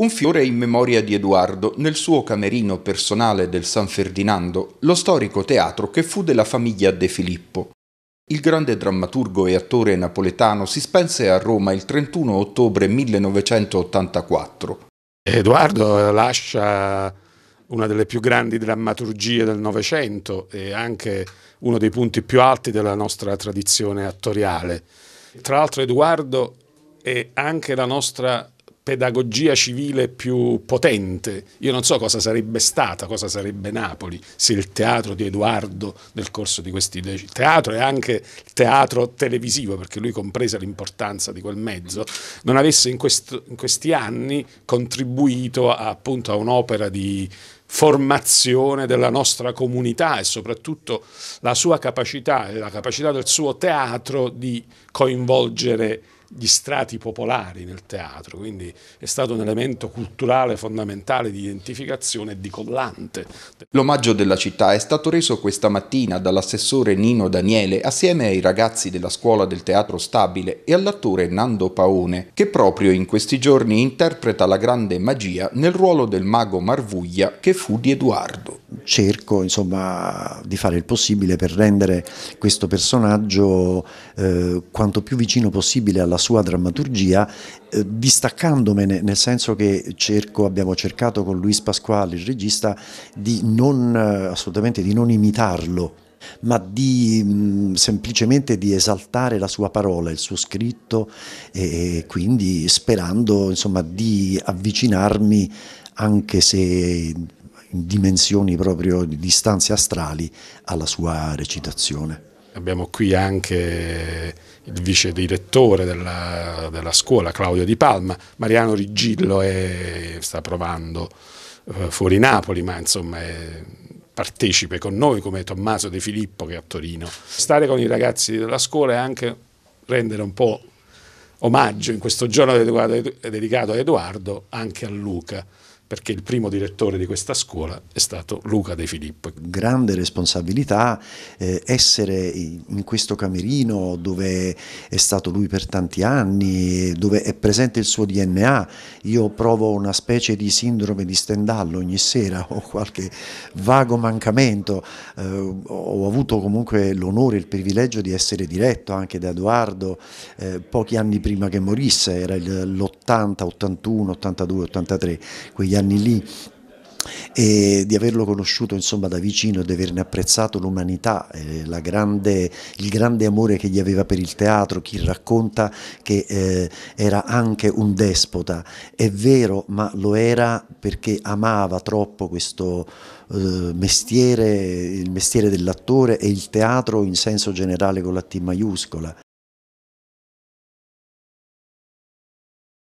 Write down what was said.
Un fiore in memoria di Edoardo nel suo camerino personale del San Ferdinando, lo storico teatro che fu della famiglia De Filippo. Il grande drammaturgo e attore napoletano si spense a Roma il 31 ottobre 1984. Edoardo lascia una delle più grandi drammaturgie del Novecento e anche uno dei punti più alti della nostra tradizione attoriale. Tra l'altro Edoardo è anche la nostra pedagogia civile più potente. Io non so cosa sarebbe stata, cosa sarebbe Napoli, se il teatro di Edoardo nel corso di questi decenni, teatro e anche teatro televisivo, perché lui compresa l'importanza di quel mezzo, non avesse in, questo, in questi anni contribuito a, appunto a un'opera di formazione della nostra comunità e soprattutto la sua capacità e la capacità del suo teatro di coinvolgere gli strati popolari nel teatro, quindi è stato un elemento culturale fondamentale di identificazione e di collante. L'omaggio della città è stato reso questa mattina dall'assessore Nino Daniele assieme ai ragazzi della scuola del teatro stabile e all'attore Nando Paone, che proprio in questi giorni interpreta la grande magia nel ruolo del mago Marvuglia che fu di Edoardo. Cerco insomma di fare il possibile per rendere questo personaggio eh, quanto più vicino possibile alla la sua drammaturgia, eh, distaccandomene nel senso che cerco, abbiamo cercato con Luis Pasquale, il regista, di non, eh, assolutamente di non imitarlo, ma di mm, semplicemente di esaltare la sua parola, il suo scritto e quindi sperando insomma, di avvicinarmi anche se in dimensioni proprio di distanze astrali alla sua recitazione. Abbiamo qui anche il vice direttore della, della scuola, Claudio Di Palma, Mariano Rigillo è, sta provando eh, fuori Napoli, ma insomma è, partecipe con noi come Tommaso De Filippo che è a Torino. Stare con i ragazzi della scuola è anche rendere un po' omaggio in questo giorno dedicato a Edoardo anche a Luca perché il primo direttore di questa scuola è stato Luca De Filippo. Grande responsabilità eh, essere in questo camerino dove è stato lui per tanti anni, dove è presente il suo DNA. Io provo una specie di sindrome di Stendhal ogni sera, ho qualche vago mancamento. Eh, ho avuto comunque l'onore e il privilegio di essere diretto anche da Edoardo eh, pochi anni prima che morisse, era l'80, 81, 82, 83, quegli anni anni lì e di averlo conosciuto insomma, da vicino, e di averne apprezzato l'umanità, eh, il grande amore che gli aveva per il teatro, chi racconta che eh, era anche un despota, è vero ma lo era perché amava troppo questo eh, mestiere, il mestiere dell'attore e il teatro in senso generale con la T maiuscola.